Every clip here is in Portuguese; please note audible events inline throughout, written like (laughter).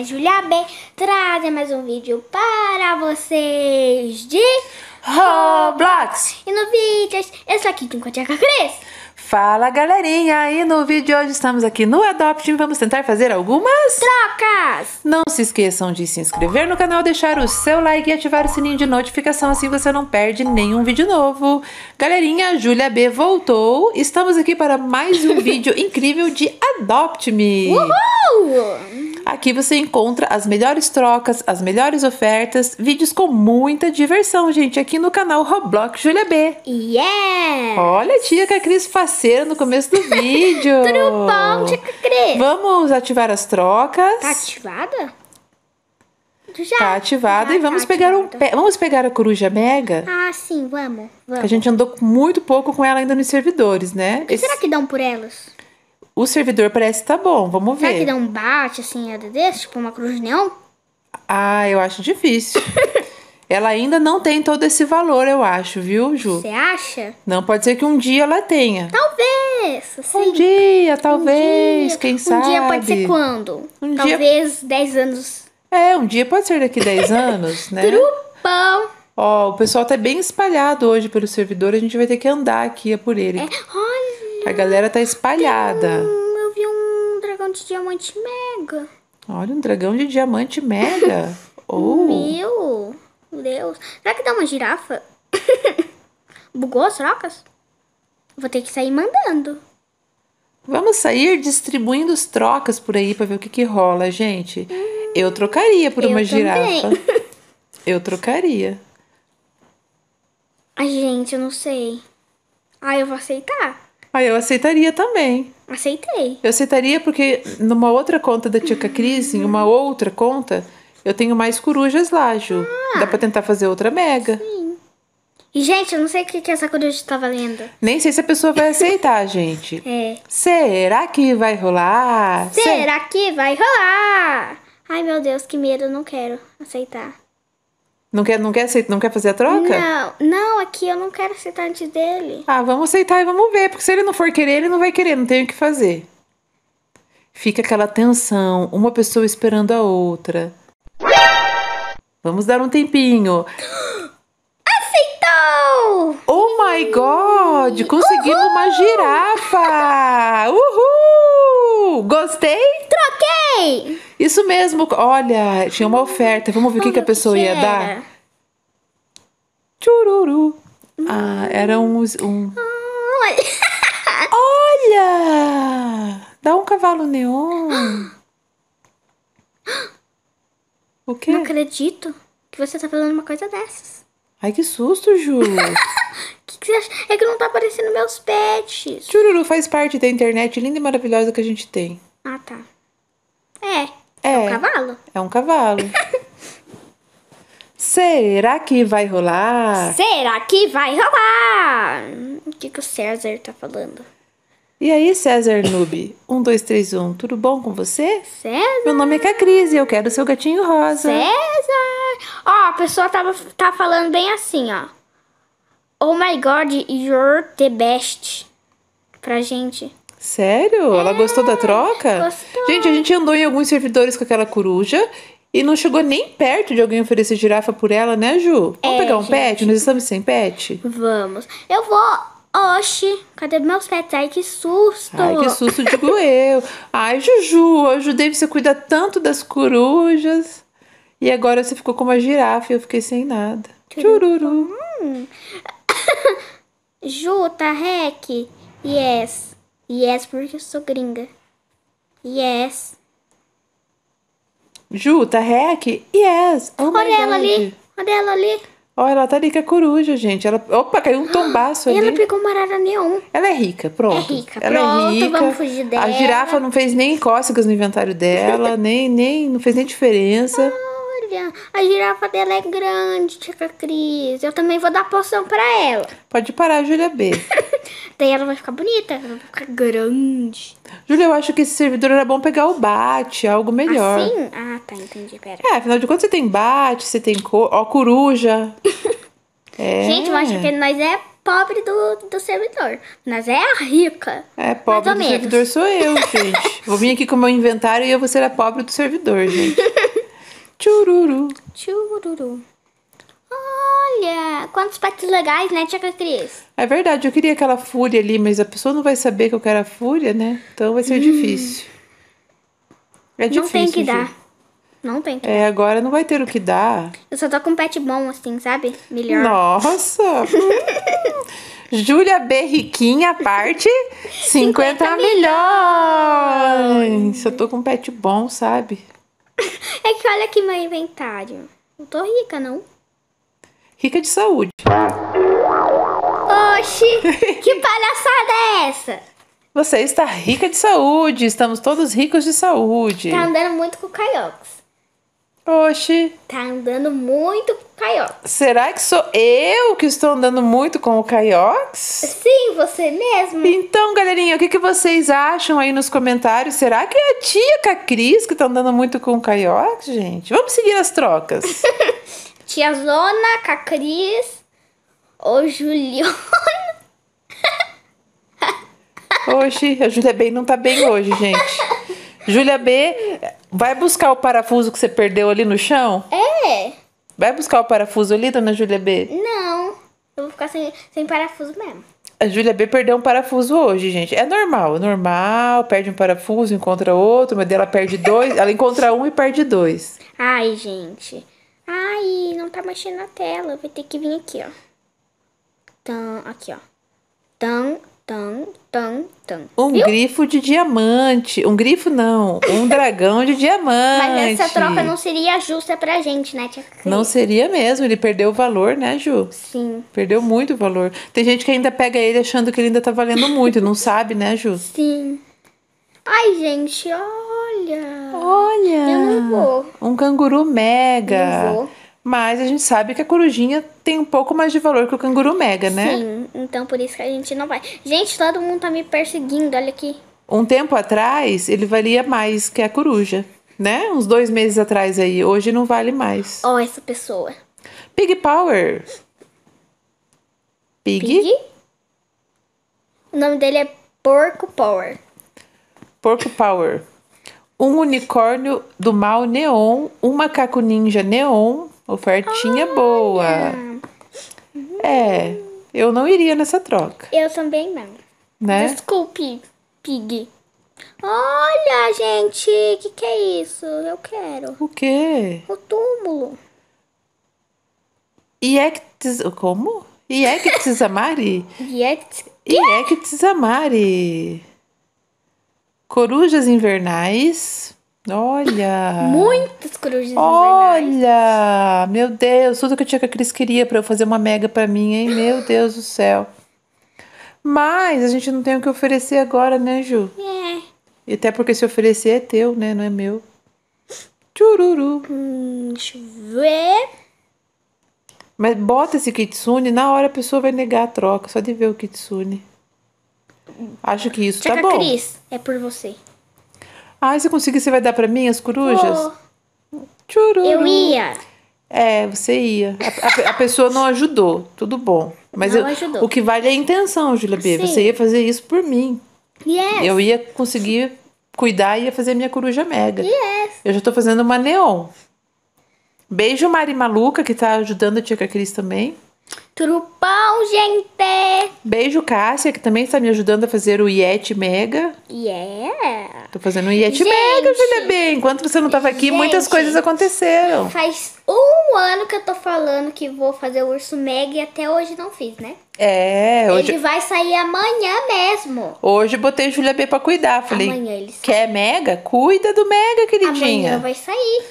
é Julia B. trazendo mais um vídeo para vocês de Roblox. E no vídeo, eu sou aqui de Encoteca Cris. Fala galerinha, e no vídeo de hoje estamos aqui no Adopt Me vamos tentar fazer algumas... Trocas! Não se esqueçam de se inscrever no canal, deixar o seu like e ativar o sininho de notificação, assim você não perde nenhum vídeo novo. Galerinha, Júlia B voltou, estamos aqui para mais um (laughs) vídeo incrível de Adopt Me! Uhul! Aqui você encontra as melhores trocas, as melhores ofertas, vídeos com muita diversão, gente, aqui no canal Roblox Julia B. Yeah! Olha a tia Cris faceira no começo do (laughs) vídeo. Tudo bom, tia Cris? Vamos ativar as trocas. Tá ativada? Já. Tá ativada e vamos tá pegar um pe vamos pegar a coruja mega? Ah, sim, vamos, vamos. A gente andou muito pouco com ela ainda nos servidores, né? O que Esse... será que dão por elas? O servidor parece que tá bom, vamos ver. Será que dá um bate assim, a desse? Tipo uma cruz de neon? Ah, eu acho difícil. (laughs) ela ainda não tem todo esse valor, eu acho, viu, Ju? Você acha? Não pode ser que um dia ela tenha. Talvez. Assim, um dia, talvez, um dia. quem sabe. Um dia pode ser quando? Um talvez dia... 10 anos. É, um dia pode ser daqui 10 (laughs) anos, né? Trupão. Ó, o pessoal tá bem espalhado hoje pelo servidor, a gente vai ter que andar aqui é por ele. É, olha. A galera tá espalhada. Um, eu vi um dragão de diamante mega. Olha, um dragão de diamante mega. (laughs) oh. Meu Deus. Será que dá uma girafa? (laughs) Bugou as trocas? Vou ter que sair mandando. Vamos sair distribuindo as trocas por aí para ver o que, que rola, gente. Hum, eu trocaria por eu uma também. girafa. (laughs) eu trocaria. Ai, gente, eu não sei. Ah, eu vou aceitar. Aí ah, eu aceitaria também. Aceitei. Eu aceitaria porque numa outra conta da Tia Cris, em uma outra conta, eu tenho mais corujas lá, Ju. Ah, Dá pra tentar fazer outra mega. Sim. E, gente, eu não sei o que, que essa coruja tá valendo. Nem sei se a pessoa vai aceitar, (laughs) gente. É. Será que vai rolar? Será que vai rolar? Ai, meu Deus, que medo, eu não quero aceitar. Não quer, não, quer, não quer fazer a troca? Não, não, aqui eu não quero aceitar antes dele. Ah, vamos aceitar e vamos ver, porque se ele não for querer, ele não vai querer, não tem o que fazer. Fica aquela tensão, uma pessoa esperando a outra. Vamos dar um tempinho. (gasps) Aceitou! Oh my god! Conseguimos Uhul! uma girafa! Uhul! Gostei? Troquei! Isso mesmo. Olha, tinha uma oferta. Vamos ver o que, que a pessoa que ia dar. Chururu. Ah, era um. um... Ah, (laughs) olha! Dá um cavalo neon. O quê? Não acredito que você tá falando uma coisa dessas. Ai, que susto, Ju. (laughs) que você acha? É que não tá aparecendo meus pets. Chururu faz parte da internet linda e maravilhosa que a gente tem. Ah, tá. É. É, é um cavalo? É um cavalo. (laughs) Será que vai rolar? Será que vai rolar? O que, que o César tá falando? E aí, César Noob? Um dois três um. tudo bom com você? César! Meu nome é Cacris e eu quero seu gatinho rosa. César! Ó, a pessoa tava, tá falando bem assim, ó. Oh My God, You're the Best pra gente. Sério? Ela gostou da é, troca? Gostou. Gente, a gente andou em alguns servidores com aquela coruja e não chegou nem perto de alguém oferecer girafa por ela, né, Ju? Vamos é, pegar um gente. pet? Nós estamos sem pet? Vamos. Eu vou. Oxi, cadê meus pets? Ai, que susto! Ai, que susto, digo (laughs) eu. Ai, Juju, eu ajudei você se cuidar tanto das corujas. E agora você ficou com uma girafa e eu fiquei sem nada. Tchururu. Hum. Juta, tá rec. Yes. Yes, porque eu sou gringa. Yes. Juta, tá rec. Yes. Oh Olha ela God. ali. Olha ela ali. Olha, ela tá ali com a coruja, gente. Ela, opa, caiu um tombaço (gasps) e ali. Ela pegou uma arara neon. Ela é rica, pronto. É rica, ela é pronto, é rica. vamos fugir dela. A girafa não fez nem cócegas no inventário dela, (laughs) nem, nem, não fez nem diferença. Ah. Olha, a girafa dela é grande, tia Cris. Eu também vou dar poção pra ela. Pode parar, Júlia B. (laughs) Daí ela vai ficar bonita, ela vai ficar grande. Júlia, eu acho que esse servidor era bom pegar o bate, algo melhor. Ah, sim, Ah, tá, entendi, pera. É, afinal de contas você tem bate, você tem co... ó, coruja. é. (laughs) Gente, eu acho é. que nós é pobre do, do servidor. Nós é a rica. É, pobre do menos. servidor sou eu, (laughs) gente. vou vir aqui com o meu inventário e eu vou ser a pobre do servidor, gente. Tchururu. Tchururu. Olha, quantos pets legais, né, Tia Cris? É verdade, eu queria aquela fúria ali, mas a pessoa não vai saber que eu quero a fúria, né? Então vai ser hum. difícil. É difícil. Não tem que dar. Não tem que é, dar. agora não vai ter o que dar. Eu só tô com um pet bom, assim, sabe? Melhor. Nossa! (laughs) Júlia Berriquinha, parte 50, 50 milhões. milhões. Eu tô com um pet bom, sabe? (laughs) é que olha aqui meu inventário. Não tô rica, não. Rica de saúde. Oxi, (laughs) que palhaçada é essa? Você está rica de saúde. Estamos todos ricos de saúde. Tá andando muito com o Caiox. Oxi. Tá andando muito com o Caiox. Será que sou eu que estou andando muito com o Caiox? Sim, você mesmo. Então, galerinha, o que, que vocês acham aí nos comentários? Será que é a tia Cacris que tá andando muito com o Caiox, gente? Vamos seguir as trocas. (laughs) tia Zona, Cacris ou Juliana? Oxi, a Júlia B não tá bem hoje, gente. (laughs) Júlia B Vai buscar o parafuso que você perdeu ali no chão? É. Vai buscar o parafuso ali, dona Júlia B? Não. Eu vou ficar sem, sem parafuso mesmo. A Júlia B perdeu um parafuso hoje, gente. É normal, é normal. Perde um parafuso, encontra outro, mas dela perde dois. ela encontra um e perde dois. Ai, gente. Ai, não tá mexendo na tela. Vai ter que vir aqui, ó. Então, aqui, ó. Então, tan tan tan Um Viu? grifo de diamante. Um grifo não, um dragão de diamante. Mas essa troca não seria justa pra gente, né, Tia Cris? Não seria mesmo, ele perdeu o valor, né, Ju? Sim. Perdeu muito o valor. Tem gente que ainda pega ele achando que ele ainda tá valendo muito, não sabe, né, Ju? Sim. Ai, gente, olha. Olha. Eu não vou. Um canguru mega. Não vou. Mas a gente sabe que a corujinha tem um pouco mais de valor que o canguru mega, né? Sim, então por isso que a gente não vai. Gente, todo mundo tá me perseguindo, olha aqui. Um tempo atrás, ele valia mais que a coruja, né? Uns dois meses atrás aí. Hoje não vale mais. Ó, oh, essa pessoa. Pig Power. Pig? Pig? O nome dele é Porco Power. Porco Power. Um unicórnio do mal neon, um macaco ninja neon, Ofertinha Olha. boa. É, eu não iria nessa troca. Eu também não. Né? Desculpe, Pig. Olha, gente, o que, que é isso? Eu quero. O quê? O túmulo. Iectis. Como? Iectis Amari? Iectis. (laughs) Iectis Amari. Corujas invernais Olha! Muitas corujas Olha! Invernais. Meu Deus, tudo que eu tinha que a Cris queria para eu fazer uma mega para mim, hein? Meu Deus do céu. Mas a gente não tem o que oferecer agora, né, Ju? É. E até porque se oferecer é teu, né? Não é meu. Tchururu. Hum, deixa eu ver. Mas bota esse kitsune, na hora a pessoa vai negar a troca, só de ver o kitsune. Acho que isso tá bom. Cris, é por você. Ah, se conseguir, você vai dar para mim as corujas? Oh. Eu ia. É, você ia. A, a, a pessoa não ajudou, tudo bom. Mas eu, o que vale é a intenção, Júlia B. Sim. Você ia fazer isso por mim. Yes. Eu ia conseguir cuidar e ia fazer minha coruja mega. Yes. Eu já tô fazendo uma neon. Beijo, Mari Maluca, que tá ajudando a Tia Cris também. Tudo bom, gente? Beijo, Cássia, que também está me ajudando a fazer o Yeti Mega. Yeah! Tô fazendo o Yeti Mega, filha bem. Enquanto você não estava aqui, gente, muitas coisas aconteceram. Faz um ano que eu tô falando que vou fazer o Urso Mega e até hoje não fiz, né? É, hoje. Ele vai sair amanhã mesmo. Hoje botei Júlia B pra cuidar. Falei, amanhã ele sai. quer Mega? Cuida do Mega, queridinha. Amanhã vai sair.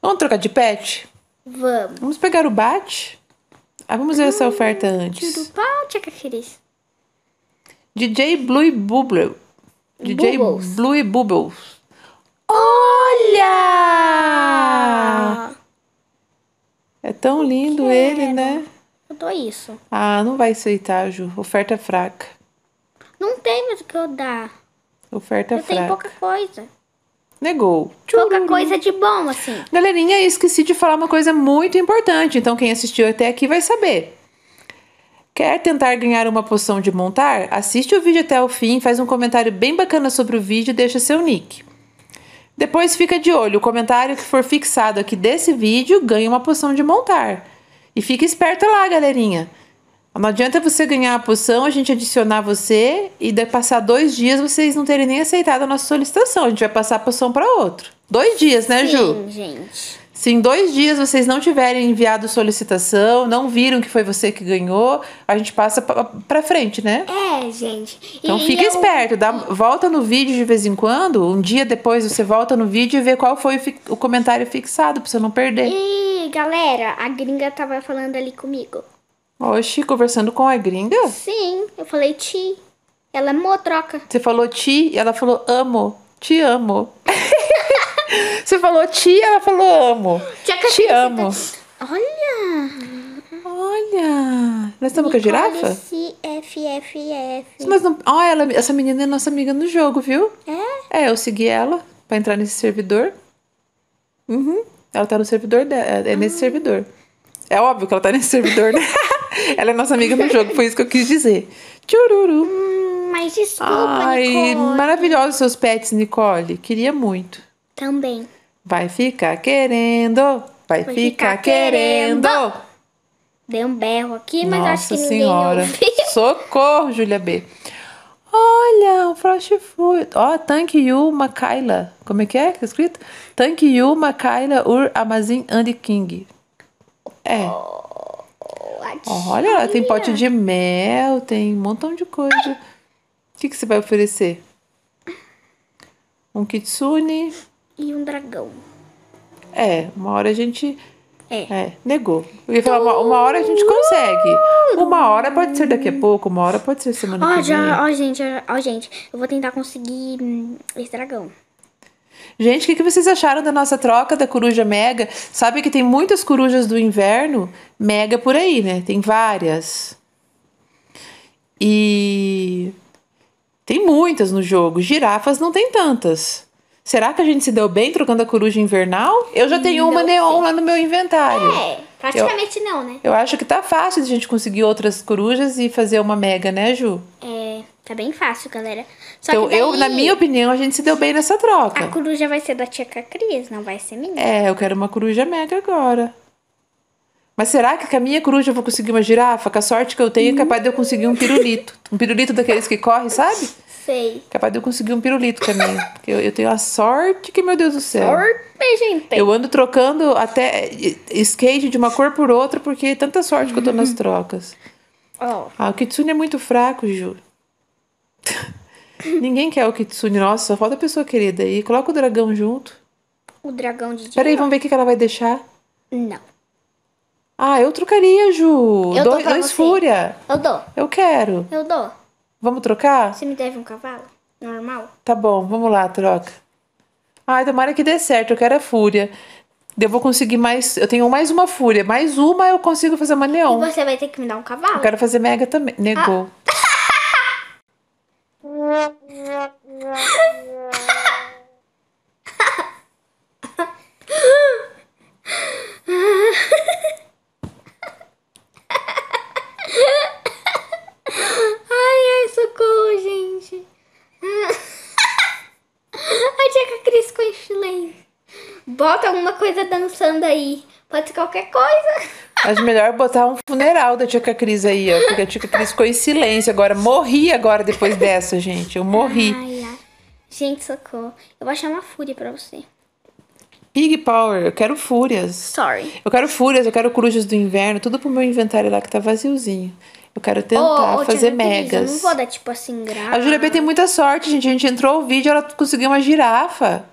Vamos trocar de pet? Vamos. Vamos pegar o bate? Ah, vamos ver essa oferta hum, antes. Tudo bom, DJ Blue Bubble. DJ Bubbles. Blue Bubbles. Olha! É tão lindo Quero. ele, né? Eu dou isso. Ah, não vai aceitar, Ju. Oferta fraca. Não tem mais o que eu dar. Oferta eu fraca. Eu tenho pouca coisa. Negou. Tchururu. Pouca coisa de bom, assim. Galerinha, esqueci de falar uma coisa muito importante, então quem assistiu até aqui vai saber. Quer tentar ganhar uma poção de montar? Assiste o vídeo até o fim, faz um comentário bem bacana sobre o vídeo e deixa seu nick. Depois fica de olho, o comentário que for fixado aqui desse vídeo ganha uma poção de montar. E fica esperto lá, galerinha. Não adianta você ganhar a poção, a gente adicionar você e daí passar dois dias vocês não terem nem aceitado a nossa solicitação. A gente vai passar a poção para outro. Dois dias, né, Sim, Ju? Sim, gente. Se em dois dias vocês não tiverem enviado solicitação, não viram que foi você que ganhou, a gente passa para frente, né? É, gente. Então e fica eu... É esperto, dá, volta no vídeo de vez em quando, um dia depois você volta no vídeo e vê qual foi o, o comentário fixado, pra você não perder. E galera, a gringa tava falando ali comigo. Oxi, conversando com a gringa? Sim, eu falei ti. Ela amou troca. Você falou ti e ela falou amo. Te amo. (laughs) Você falou ti ela falou amo. te amo. Olha. Olha. Nós estamos com a girafa? F. Mas não... Olha, ela... essa menina é nossa amiga no jogo, viu? É? É, eu segui ela pra entrar nesse servidor. Uhum. Ela tá no servidor dela. É, é nesse ah. servidor. É óbvio que ela tá nesse servidor, né? (laughs) Ela é nossa amiga no jogo, foi isso que eu quis dizer. Tchururu. Hum, mas desculpa, Ai, Nicole. maravilhosos seus pets, Nicole. Queria muito. Também. Vai ficar querendo. Vai, ficar, ficar querendo. querendo. Dei um berro aqui, mas nossa acho que ninguém senhora. ouviu. (laughs) Socorro, Júlia B. Olha, o Frost Food. Ó, oh, thank you Makaila. Como é que é que tá escrito? thank you Macayla Ur Amazin Andy King. É. Oh. Olha Olha, tem pote de mel, tem um montão de coisa. O que, que você vai oferecer? Um kitsune. E um dragão. É, uma hora a gente. É. é negou. Eu ia falar, uma, uma, hora a gente consegue. Uma hora pode ser daqui a pouco, uma hora pode ser semana ó, que já, vem. Ó, gente, ó, gente, eu vou tentar conseguir hum, esse dragão. Gente, o que, que vocês acharam da nossa troca da coruja mega? Sabe que tem muitas corujas do inverno mega por aí, né? Tem várias. E tem muitas no jogo. Girafas não tem tantas. Será que a gente se deu bem trocando a coruja invernal? Eu já tenho não uma neon lá no meu inventário. É, praticamente eu, não, né? Eu acho que tá fácil de a gente conseguir outras corujas e fazer uma mega, né, Ju? É. Tá bem fácil, galera. Só então, daí, eu, na minha opinião, a gente se deu bem nessa troca. A coruja vai ser da tia Cacris, não vai ser minha. É, eu quero uma coruja mega agora. Mas será que com a minha coruja eu vou conseguir uma girafa? Com a sorte que eu tenho, é capaz de eu conseguir um pirulito. Um pirulito daqueles que corre, sabe? Sei. Capaz de eu conseguir um pirulito também. Porque eu, eu tenho a sorte que, meu Deus do céu. Sorte, gente. Eu ando trocando até skate de uma cor por outra, porque é tanta sorte que eu tô nas trocas. Oh. Ah, o Kitsune é muito fraco, Ju. (laughs) Ninguém quer o Kitsune, nossa, só falta a pessoa querida aí. Coloca o dragão junto. O dragão de Peraí, vamos ver o que ela vai deixar. Não. Ah, eu trocaria, Ju. Eu dou, dois você. fúria. Eu dou. Eu quero. Eu dou. Vamos trocar? Você me deve um cavalo? Normal? Tá bom, vamos lá, troca. Ai, tomara que dê certo, eu quero a fúria. Eu vou conseguir mais. Eu tenho mais uma fúria. Mais uma eu consigo fazer uma leão. E você vai ter que me dar um cavalo? Eu quero fazer mega também. Negou. Ah. (laughs) Ai, ai, socorro, gente. A Tia Cris com enchilém. É Bota alguma coisa dançando aí. Pode ser qualquer coisa. Mas melhor botar um funeral da tia Cris aí, ó. Porque a tia Cris ficou em silêncio agora. Morri agora depois dessa, gente. Eu morri. Ai, ai. Gente, socorro. Eu vou achar uma fúria pra você. Pig Power, eu quero fúrias. Sorry. Eu quero fúrias, eu quero corujas do inverno, tudo pro meu inventário lá que tá vaziozinho. Eu quero tentar oh, oh, fazer megas. eu não vou dar tipo assim graça. A Julia B tem muita sorte, gente. A gente entrou o vídeo ela conseguiu uma girafa.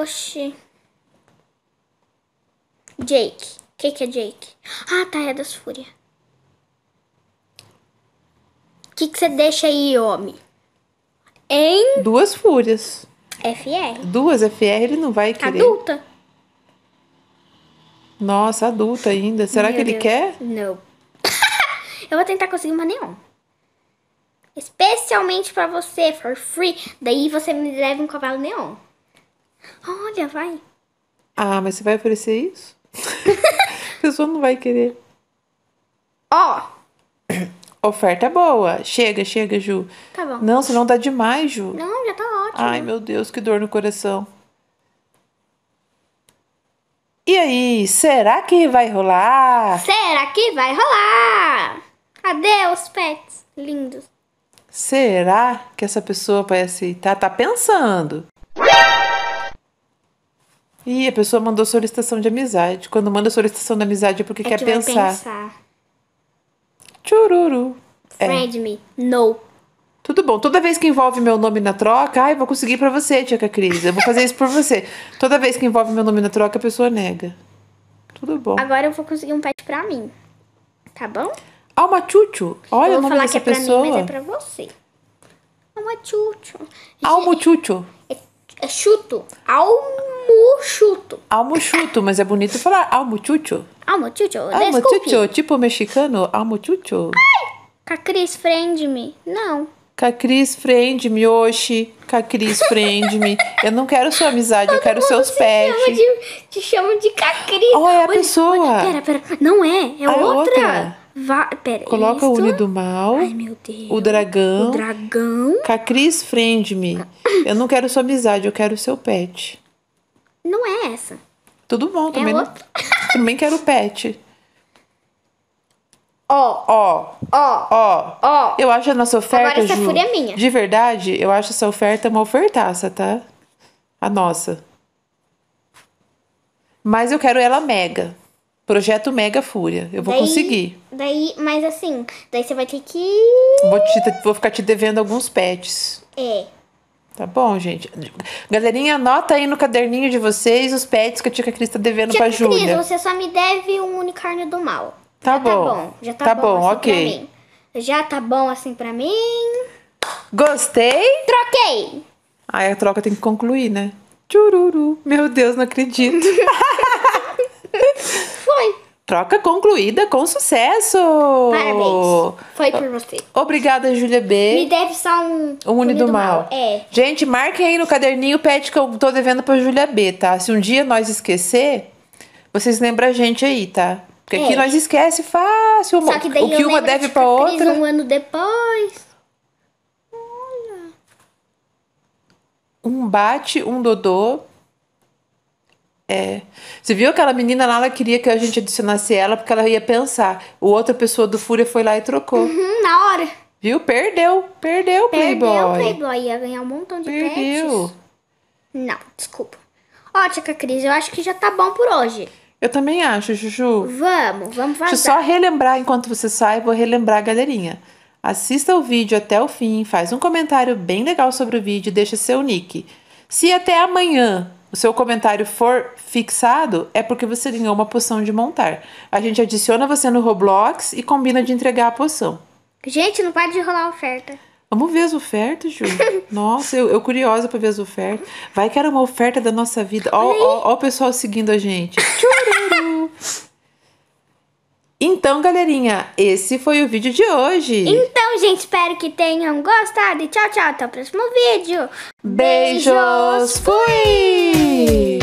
Oxi. Jake, que, que é Jake? Ah, tá, é das fúrias. O que, que você deixa aí, homem? Em Duas fúrias. FR. Duas FR ele não vai querer. Adulta? Nossa, adulta ainda. Será Meu que ele Deus. quer? Não. (laughs) Eu vou tentar conseguir uma neon. Especialmente pra você, for free. Daí você me leva um cavalo neon. Olha, vai. Ah, mas você vai oferecer isso? (laughs) pessoa não vai querer. Ó! Oh! (coughs) Oferta boa. Chega, chega, Ju. Tá bom. Não, senão dá demais, Ju. Não, já tá ótimo. Ai, meu Deus, que dor no coração. E aí, será que vai rolar? Será que vai rolar? Adeus, pets lindos. Será que essa pessoa vai aceitar? Tá pensando. Ih, a pessoa mandou solicitação de amizade. Quando manda solicitação de amizade é porque é quer que pensar. pensar. Chururu. É. Friend é. me. No. Tudo bom. Toda vez que envolve meu nome na troca, ai, vou conseguir para você, Tia Cacris. Eu vou fazer isso por você. Toda vez que envolve meu nome na troca, a pessoa nega. Tudo bom. Agora eu vou conseguir um pet pra mim. Tá bom? Alma Chuchu. Olha eu o nome dessa pessoa. Eu vou falar que é pessoa. pra mim, mas é pra você. Alma Chuchu. Alma Chuchu. É é chuto. Almochuto. Almochuto, mas é bonito falar almochucho. Almochucho, Almuchucho, tipo mexicano, almuchucho. Cacris, friend me. Não. Cacris, friend me, Oxi. Cacris, friend me. Eu não quero sua amizade, Todo eu quero seus pés. Chama de, te chamam de Cacris. Oh, é a pessoa. Olha, pera, pera. Não é, é, ah, é outra. outra. Va... Pera, Coloca o olho do mal. Ai, meu Deus. O dragão. O dragão. Cacris Friend Me. Eu não quero sua amizade, eu quero o seu pet. Não é essa. Tudo bom, é também. (laughs) também quero pet. Ó, ó, ó, ó, ó. Eu acho a nossa oferta. Agora essa Ju, fúria é minha. De verdade, eu acho essa oferta uma ofertaça, tá? A nossa. Mas eu quero ela mega. Projeto Mega Fúria. Eu vou daí, conseguir. Daí, mas assim, daí você vai ter que. Vou, te, vou ficar te devendo alguns pets. É. Tá bom, gente. Galerinha, anota aí no caderninho de vocês os pets que a Tia Cris tá devendo Tia pra Cris, você só me deve um unicórnio do mal. Tá já tá bom. Tá bom. Já tá, tá bom, bom assim ok. Pra mim. Já tá bom assim pra mim. Gostei? Troquei. Aí a troca tem que concluir, né? Tchururu. Meu Deus, não acredito. (laughs) Troca concluída com sucesso! Parabéns! Foi por você. Obrigada, Júlia B. Me deve só um. Um Uni do, mal. mal. É. Gente, marquem aí no caderninho o pet que eu tô devendo pra Júlia B, tá? Se um dia nós esquecer, vocês lembram a gente aí, tá? Porque é. aqui nós esquece fácil que o que uma deve pra outra. Um ano depois. Olha. Um bate, um dodô. É. Você viu aquela menina lá, ela queria que a gente adicionasse ela porque ela ia pensar. O outra pessoa do Fúria foi lá e trocou. Uhum, na hora. Viu? Perdeu. Perdeu o Playboy. Perdeu o Playboy. Ia ganhar um montão de Perdeu. Pets. Não, desculpa. Ó, Tica Cris, eu acho que já tá bom por hoje. Eu também acho, Juju. Vamos, vamos fazer. Deixa eu só relembrar, enquanto você sai, vou relembrar a galerinha. Assista o vídeo até o fim, faz um comentário bem legal sobre o vídeo e deixa seu nick. Se até amanhã o seu comentário for fixado, é porque você ganhou uma poção de montar. A gente adiciona você no Roblox e combina de entregar a poção. Gente, não pode rolar oferta. Vamos ver as ofertas, Ju. (laughs) Nossa, eu, eu curiosa para ver as ofertas. Vai que era uma oferta da nossa vida. Ó, ó, ó o pessoal seguindo a gente. (laughs) Então, galerinha, esse foi o vídeo de hoje. Então, gente, espero que tenham gostado. E tchau, tchau. Até o próximo vídeo. Beijos. Beijos fui! Hey!